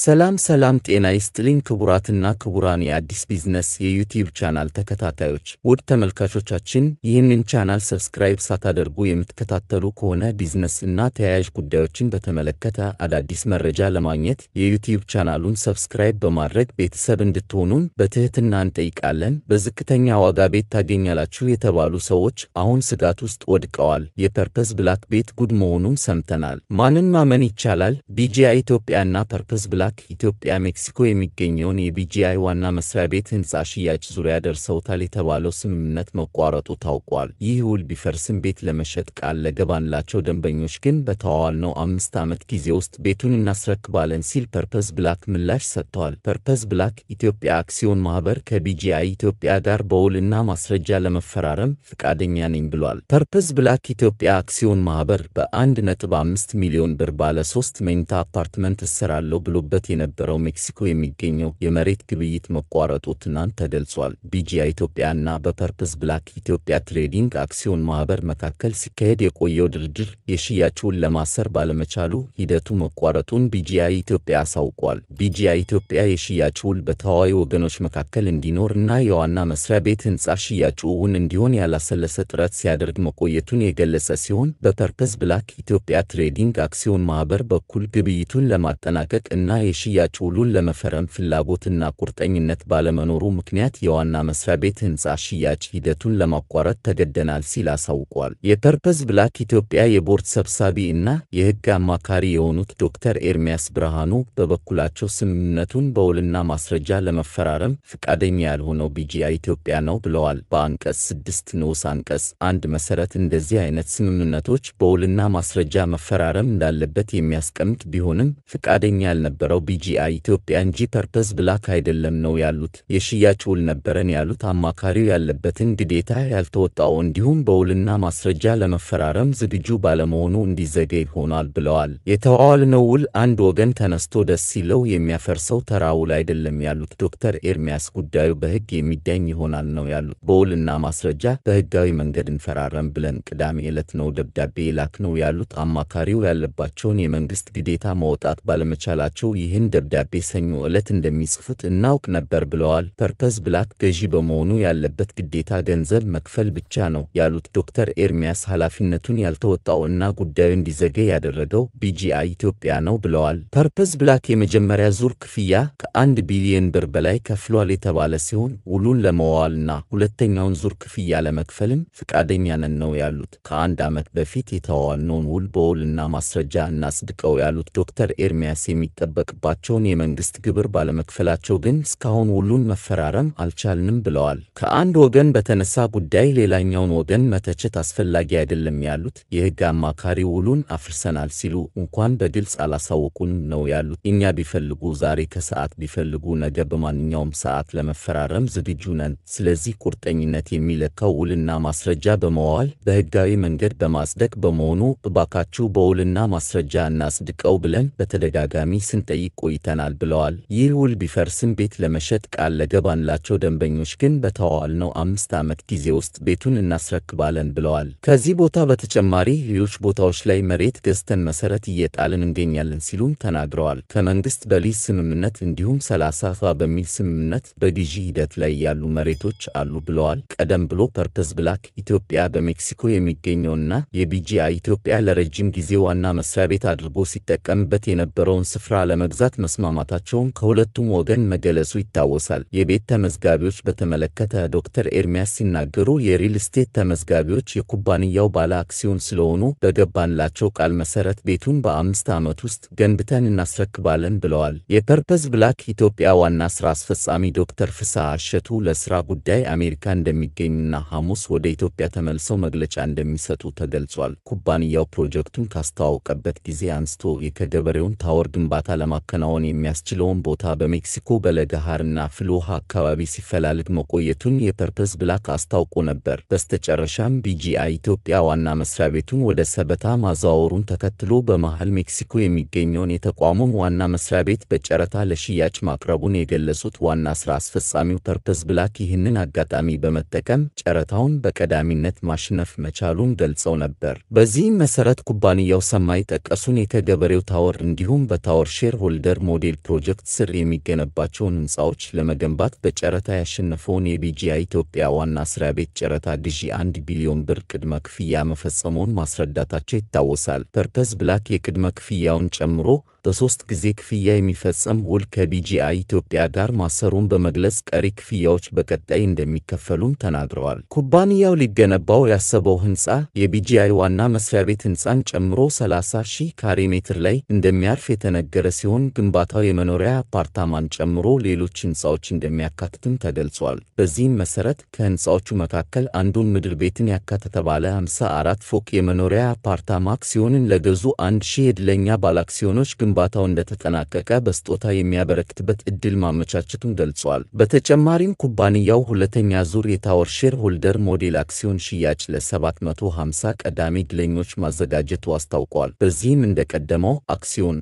ሰላም ሰላም፣ ጤና ይስጥልኝ ክቡራትና ክቡራን የአዲስ ቢዝነስ የዩቲዩብ ቻናል ተከታታዮች ውድ ተመልካቾቻችን፣ ይህንን ቻናል ሰብስክራይብ ሳታደርጉ የምትከታተሉ ከሆነ ቢዝነስ እና ተያያዥ ጉዳዮችን በተመለከተ አዳዲስ መረጃ ለማግኘት የዩቲዩብ ቻናሉን ሰብስክራይብ በማድረግ ቤተሰብ እንድትሆኑን በትህትና እንጠይቃለን። በዝቅተኛ ዋጋ ቤት ታገኛላችሁ የተባሉ ሰዎች አሁን ስጋት ውስጥ ወድቀዋል። የፐርፐስ ብላክ ቤት ጉድ መሆኑን ሰምተናል። ማንን ማመን ይቻላል? ቢጂአይ ኢትዮጵያና ፐርፐስ ብላክ አምላክ ኢትዮጵያ ሜክሲኮ የሚገኘውን የቢጂአይ ዋና መስሪያ ቤት ሕንፃ ሽያጭ ዙሪያ ደርሰውታል የተባለው ስምምነት መቋረጡ ታውቋል። ይህ ውል ቢፈርስም ቤት ለመሸጥ ቃል ለገባንላቸው ደንበኞች ግን በተዋዋልነው አምስት ዓመት ጊዜ ውስጥ ቤቱን እናስረክባለን ሲል ፐርፐስ ብላክ ምላሽ ሰጥተዋል። ፐርፐስ ብላክ ኢትዮጵያ አክሲዮን ማህበር ከቢጂአይ ኢትዮጵያ ጋር በውል እና ማስረጃ ለመፈራረም ፍቃደኛ ነኝ ብሏል። ፐርፐስ ብላክ ኢትዮጵያ አክሲዮን ማህበር በ1.5 ሚሊዮን ብር ባለ ሶስት መኝታ አፓርትመንት እሰራለሁ ብሎ ሲካሄድበት የነበረው ሜክሲኮ የሚገኘው የመሬት ግብይት መቋረጡ ትናንት ተገልጿል። ቢጂአይ እና በፐርፕስ ብላክ ኢትዮጵያ ትሬዲንግ አክሲዮን ማህበር መካከል ሲካሄድ የቆየው ድርድር የሽያጩን ለማሰር ባለመቻሉ ሂደቱ መቋረጡን ቢጂአይ ኢትዮጵያ አሳውቋል። ቢጂአይ ኢትዮጵያ የሽያጩ ውል በተዋዋይ ወገኖች መካከል እንዲኖር እና የዋና መስሪያ ቤት ህንጻ ሽያጩ እውን እንዲሆን ያላሰለሰ ጥረት ሲያደርግ መቆየቱን የገለጸ ሲሆን በፐርፕስ ብላክ ኢትዮጵያ ትሬዲንግ አክሲዮን ማህበር በኩል ግብይቱን ለማጠናቀቅ እና የሽያጭ ውሉን ለመፈረም ፍላጎትና ቁርጠኝነት ባለመኖሩ ምክንያት የዋና መስሪያ ቤት ሕንፃ ሽያጭ ሂደቱን ለማቋረጥ ተገደናል ሲል አሳውቋል። የፐርፐዝ ብላክ ኢትዮጵያ የቦርድ ሰብሳቢ እና የህግ አማካሪ የሆኑት ዶክተር ኤርሚያስ ብርሃኑ በበኩላቸው ስምምነቱን በውልና ማስረጃ ለመፈራረም ፍቃደኛ ያልሆነው ቢጂአይ ኢትዮጵያ ነው ብለዋል። በአንቀጽ 6 ንዑስ አንቀጽ አንድ መሰረት እንደዚህ አይነት ስምምነቶች በውልና ማስረጃ መፈራረም እንዳለበት የሚያስቀምጥ ቢሆንም ፍቃደኛ ያልነበረ የነበረው ቢጂአይ ኢትዮጵያ እንጂ ፐርፐዝ ብላክ አይደለም ነው ያሉት። የሽያጭ ውል ነበረን ያሉት አማካሪው ያለበትን ግዴታ ያልተወጣው እንዲሁም በውልና ማስረጃ ለመፈራረም ዝግጁ ባለመሆኑ እንዲዘገይ ሆኗል ብለዋል። የተዋዋልነው ውል አንድ ወገን ተነስቶ ደስ ሲለው የሚያፈርሰው ተራ ውል አይደለም ያሉት ዶክተር ኤርሚያስ ጉዳዩ በህግ የሚዳኝ ይሆናል ነው ያሉት። በውልና ማስረጃ በህጋዊ መንገድ እንፈራረም ብለን ቅዳሜ ዕለት ነው ደብዳቤ ላክ ነው ያሉት አማካሪው ያለባቸውን የመንግስት ግዴታ መውጣት ባለመቻላቸው ይህን ደብዳቤ ሰኞ ዕለት እንደሚጽፉት እናውቅ ነበር ብለዋል። ፐርፐዝ ብላክ ገዢ በመሆኑ ያለበት ግዴታ ገንዘብ መክፈል ብቻ ነው ያሉት ዶክተር ኤርሚያስ ኃላፊነቱን ያልተወጣው እና ጉዳዩ እንዲዘገይ ያደረገው ቢጂአይ ኢትዮጵያ ነው ብለዋል። ፐርፐዝ ብላክ የመጀመሪያ ዙር ክፍያ ከአንድ ቢሊዮን ብር በላይ ከፍሏል የተባለ ሲሆን ውሉን ለመዋዋልና ሁለተኛውን ዙር ክፍያ ለመክፈልም ፈቃደኛ ነን ነው ያሉት። ከአንድ ዓመት በፊት የተዋዋልነውን ውል በውልና ማስረጃ እናጽድቀው ያሉት ዶክተር ኤርሚያስ የሚጠበቀው የሚጠበቅባቸውን የመንግሥት ግብር ባለመክፈላቸው ግን እስካሁን ሁሉን መፈራረም አልቻልንም ብለዋል። ከአንድ ወገን በተነሳ ጉዳይ ሌላኛውን ወገን መተቸት አስፈላጊ አይደለም ያሉት የሕግ አማካሪ ውሉን አፍርሰናል ሲሉ እንኳን በግልጽ አላሳወቁን ነው ያሉት። እኛ ቢፈልጉ ዛሬ ከሰዓት ቢፈልጉ ነገ በማንኛውም ሰዓት ለመፈራረም ዝግጁ ነን። ስለዚህ ቁርጠኝነት የሚለካው ውልና ማስረጃ በመዋል በሕጋዊ መንገድ በማጽደቅ በመሆኑ እባካችሁ በውልና ማስረጃ እናስድቀው ብለን በተደጋጋሚ ስንጠይቅ ስንጠይቅ ቆይተናል ብለዋል። ይህ ውል ቢፈርስም ቤት ለመሸጥ ቃል ለገባንላቸው ደንበኞች ግን በተዋዋልነው አምስት ዓመት ጊዜ ውስጥ ቤቱን እናስረክባለን ብለዋል። ከዚህ ቦታ በተጨማሪ ሌሎች ቦታዎች ላይ መሬት ገዝተን መሰረት እየጣልን እንገኛለን ሲሉም ተናግረዋል። ከመንግስት በሊዝ ስምምነት እንዲሁም ሰላሳ ፋ በሚል ስምምነት በግዢ ሂደት ላይ ያሉ መሬቶች አሉ ብለዋል። ቀደም ብሎ ፐርፐስ ብላክ ኢትዮጵያ በሜክሲኮ የሚገኘውና የቢጂአይ ኢትዮጵያ ለረጅም ጊዜ ዋና መስሪያ ቤት አድርጎ ሲጠቀምበት የነበረውን ስፍራ ለመ ለመግዛት መስማማታቸውን ከሁለቱም ወገን መገለጹ ይታወሳል። የቤት ተመዝጋቢዎች በተመለከተ ዶክተር ኤርሚያስ ሲናገሩ የሪል ስቴት ተመዝጋቢዎች የኩባንያው ባለ አክሲዮን ስለሆኑ በገባንላቸው ቃል መሰረት ቤቱን በአምስት ዓመት ውስጥ ገንብተን እናስረክባለን ብለዋል። የፐርፐዝ ብላክ ኢትዮጵያ ዋና ሥራ አስፈጻሚ ዶክተር ፍስሐ እሸቱ ለስራ ጉዳይ አሜሪካ እንደሚገኝና ሐሙስ ወደ ኢትዮጵያ ተመልሰው መግለጫ እንደሚሰጡ ተገልጿል። ኩባንያው ፕሮጀክቱን ካስተዋወቀበት ጊዜ አንስቶ የከደበሬውን ታወር ግንባታ ለማ ለማከናወን የሚያስችለውን ቦታ በሜክሲኮ በለጋሃርና ፍሎሃ አካባቢ ሲፈላልግ መቆየቱን የፐርፐስ ብላክ አስታውቆ ነበር። በስተጨረሻም ቢጂአይ ኢትዮጵያ ዋና መስሪያ ቤቱን ወደ ሰበታ ማዘዋወሩን ተከትሎ በመሃል ሜክሲኮ የሚገኘውን የተቋሙን ዋና መስሪያ ቤት በጨረታ ለሽያጭ ማቅረቡን የገለጹት ዋና ስራ አስፈጻሚው ፐርፐስ ብላክ ይህንን አጋጣሚ በመጠቀም ጨረታውን በቀዳሚነት ማሽነፍ መቻሉን ገልጸው ነበር። በዚህም መሰረት ኩባንያው ሰማይ ጠቀሱን የተገበሬው ታወር እንዲሁም በታወር ሼር ሆልደር ሞዴል ፕሮጀክት ስር የሚገነባቸውን ህንፃዎች ለመገንባት በጨረታ ያሸነፈውን የቢጂአይ ኢትዮጵያ ዋና ስሪያ ቤት ጨረታ ግዢ አንድ ቢሊዮን ብር ቅድመ ክፍያ መፈጸሙን ማስረዳታቸው ይታወሳል። ፐርፐስ ብላክ የቅድመ ክፍያውን ጨምሮ በሶስት ጊዜ ክፍያ የሚፈጸም ውል ከቢጂአይ ኢትዮጵያ ጋር ማሰሩን በመግለጽ ቀሪ ክፍያዎች በቀጣይ እንደሚከፈሉም ተናግረዋል። ኩባንያው ሊገነባው ያሰበው ሕንፃ የቢጂአይ ዋና መስሪያ ቤት ሕንፃን ጨምሮ 30 ሺህ ካሬ ሜትር ላይ እንደሚያርፍ የተነገረ ሲሆን ግንባታው የመኖሪያ አፓርታማን ጨምሮ ሌሎች ህንፃዎች እንደሚያካትትም ተገልጿል። በዚህም መሰረት ከህንፃዎቹ መካከል አንዱን ምድር ቤትን ያካተተ ባለ 54 ፎቅ የመኖሪያ አፓርታማ አክሲዮንን ለገዙ አንድ ሺህ አክሲዮኖች ባለአክሲዮኖች ግንባታው እንደተጠናቀቀ በስጦታ የሚያበረክትበት ዕድል ማመቻቸቱን ገልጿል። በተጨማሪም ኩባንያው ሁለተኛ ዙር የታወር ሼር ሆልደር ሞዴል አክሲዮን ሽያጭ ለ750 ቀዳሚ ግለኞች ማዘጋጀቱ አስታውቋል። በዚህም እንደቀደመው አክሲዮን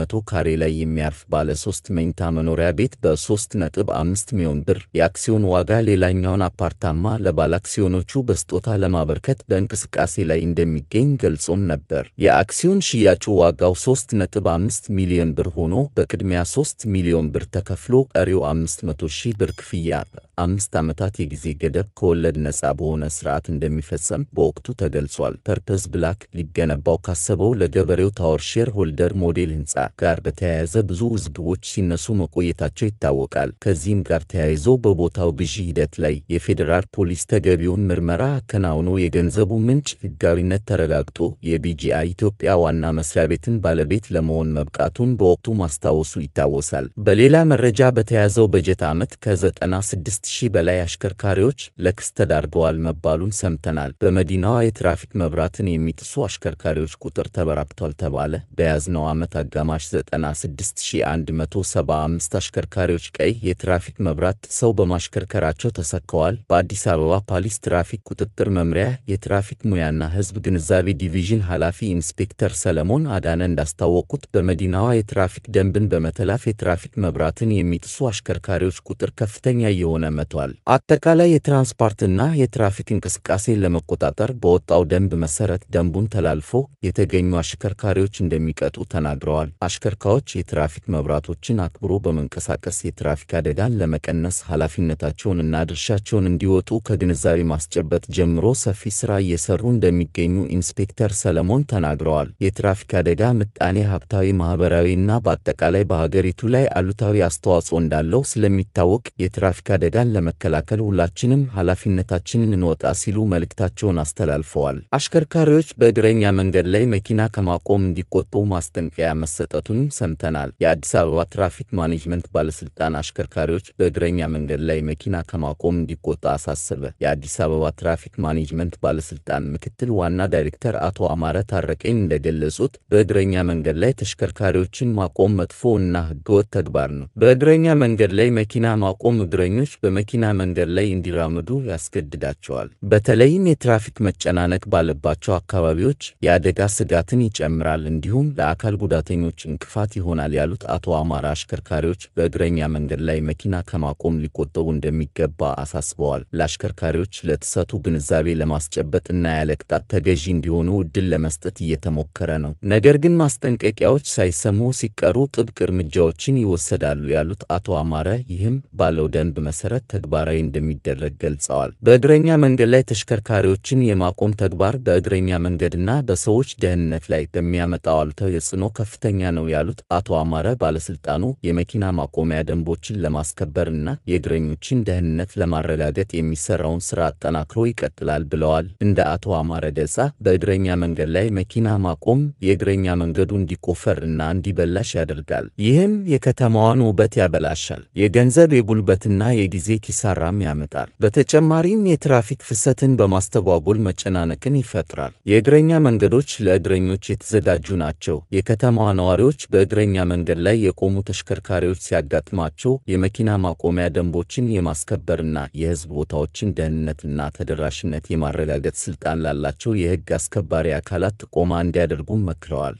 100 ካሬ ላይ የሚያርፍ ባለ 3 መኝታ መኖሪያ ቤት በ3.5 ሚሊዮን ብር የአክሲዮን ዋጋ፣ ሌላኛውን አፓርታማ ለባለ አክሲዮኖቹ በስጦታ ለማበርከት በእንቅስቃሴ ላይ እንደሚገኝ ገልጾም ነበር። የአክሲዮን ሽያጩ ዋጋው 3.5 አምስት ሚሊዮን ብር ሆኖ በቅድሚያ ሶስት ሚሊዮን ብር ተከፍሎ ቀሪው አምስት መቶ ሺህ ብር ክፍያ አለ። አምስት ዓመታት የጊዜ ገደብ ከወለድ ነጻ በሆነ ስርዓት እንደሚፈጸም በወቅቱ ተገልጿል። ፐርፐስ ብላክ ሊገነባው ካሰበው ለገበሬው ታወር ሼር ሆልደር ሞዴል ሕንፃ ጋር በተያያዘ ብዙ ውዝግቦች ሲነሱ መቆየታቸው ይታወቃል። ከዚህም ጋር ተያይዞ በቦታው ግዢ ሂደት ላይ የፌዴራል ፖሊስ ተገቢውን ምርመራ አከናውኖ የገንዘቡ ምንጭ ህጋዊነት ተረጋግጦ የቢጂአይ ኢትዮጵያ ዋና መስሪያ ቤትን ባለቤት ለመሆን መብቃቱን በወቅቱ ማስታወሱ ይታወሳል። በሌላ መረጃ በተያዘው በጀት ዓመት ከ96 ከሁለት ሺህ በላይ አሽከርካሪዎች ለክስ ተዳርገዋል መባሉን ሰምተናል። በመዲናዋ የትራፊክ መብራትን የሚጥሱ አሽከርካሪዎች ቁጥር ተበራክቷል ተባለ። በያዝነው ዓመት አጋማሽ 96175 አሽከርካሪዎች ቀይ የትራፊክ መብራት ሰው በማሽከርከራቸው ተሰክተዋል። በአዲስ አበባ ፖሊስ ትራፊክ ቁጥጥር መምሪያ የትራፊክ ሙያና ሕዝብ ግንዛቤ ዲቪዥን ኃላፊ ኢንስፔክተር ሰለሞን አዳነ እንዳስታወቁት በመዲናዋ የትራፊክ ደንብን በመተላፍ የትራፊክ መብራትን የሚጥሱ አሽከርካሪዎች ቁጥር ከፍተኛ የሆነ ተቀምጧል። አጠቃላይ የትራንስፖርትና የትራፊክ እንቅስቃሴ ለመቆጣጠር በወጣው ደንብ መሰረት ደንቡን ተላልፎ የተገኙ አሽከርካሪዎች እንደሚቀጡ ተናግረዋል። አሽከርካሪዎች የትራፊክ መብራቶችን አክብሮ በመንቀሳቀስ የትራፊክ አደጋን ለመቀነስ ኃላፊነታቸውንና ድርሻቸውን እንዲወጡ ከግንዛቤ ማስጨበጥ ጀምሮ ሰፊ ስራ እየሰሩ እንደሚገኙ ኢንስፔክተር ሰለሞን ተናግረዋል። የትራፊክ አደጋ ምጣኔ ሀብታዊ፣ ማህበራዊና በአጠቃላይ በሀገሪቱ ላይ አሉታዊ አስተዋጽኦ እንዳለው ስለሚታወቅ የትራፊክ አደጋ አደጋን ለመከላከል ሁላችንም ኃላፊነታችንን እንወጣ ሲሉ መልእክታቸውን አስተላልፈዋል። አሽከርካሪዎች በእግረኛ መንገድ ላይ መኪና ከማቆም እንዲቆጠቡ ማስጠንቀያ መሰጠቱንም ሰምተናል። የአዲስ አበባ ትራፊክ ማኔጅመንት ባለስልጣን አሽከርካሪዎች በእግረኛ መንገድ ላይ መኪና ከማቆም እንዲቆጣ አሳሰበ። የአዲስ አበባ ትራፊክ ማኔጅመንት ባለስልጣን ምክትል ዋና ዳይሬክተር አቶ አማረ ታረቀኝ እንደገለጹት በእግረኛ መንገድ ላይ ተሽከርካሪዎችን ማቆም መጥፎ እና ህገወጥ ተግባር ነው። በእግረኛ መንገድ ላይ መኪና ማቆም እግረኞች በ በመኪና መንገድ ላይ እንዲራመዱ ያስገድዳቸዋል። በተለይም የትራፊክ መጨናነቅ ባለባቸው አካባቢዎች የአደጋ ስጋትን ይጨምራል፣ እንዲሁም ለአካል ጉዳተኞች እንቅፋት ይሆናል ያሉት አቶ አማራ አሽከርካሪዎች በእግረኛ መንገድ ላይ መኪና ከማቆም ሊቆጠቡ እንደሚገባ አሳስበዋል። ለአሽከርካሪዎች ለተሳቱ ግንዛቤ ለማስጨበጥ እና ያለ ቅጣት ተገዢ እንዲሆኑ ዕድል ለመስጠት እየተሞከረ ነው። ነገር ግን ማስጠንቀቂያዎች ሳይሰሙ ሲቀሩ ጥብቅ እርምጃዎችን ይወሰዳሉ ያሉት አቶ አማረ ይህም ባለው ደንብ መሰረት ስምምነት ተግባራዊ እንደሚደረግ ገልጸዋል። በእግረኛ መንገድ ላይ ተሽከርካሪዎችን የማቆም ተግባር በእግረኛ መንገድና በሰዎች ደህንነት ላይ በሚያመጣው አሉታዊ ተጽዕኖ ከፍተኛ ነው ያሉት አቶ አማረ ባለስልጣኑ የመኪና ማቆሚያ ደንቦችን ለማስከበር እና የእግረኞችን ደህንነት ለማረጋገጥ የሚሰራውን ስራ አጠናክሮ ይቀጥላል ብለዋል። እንደ አቶ አማረ ገለጻ በእግረኛ መንገድ ላይ መኪና ማቆም የእግረኛ መንገዱ እንዲቆፈር እና እንዲበላሽ ያደርጋል። ይህም የከተማዋን ውበት ያበላሻል። የገንዘብ የጉልበትና የጊዜ ኪሳራም ያመጣል። በተጨማሪም የትራፊክ ፍሰትን በማስተጓጎል መጨናነቅን ይፈጥራል። የእግረኛ መንገዶች ለእግረኞች የተዘጋጁ ናቸው። የከተማዋ ነዋሪዎች በእግረኛ መንገድ ላይ የቆሙ ተሽከርካሪዎች ሲያጋጥማቸው የመኪና ማቆሚያ ደንቦችን የማስከበርና የህዝብ ቦታዎችን ደህንነትና ተደራሽነት የማረጋገጥ ስልጣን ላላቸው የህግ አስከባሪ አካላት ጥቆማ እንዲያደርጉም መክረዋል።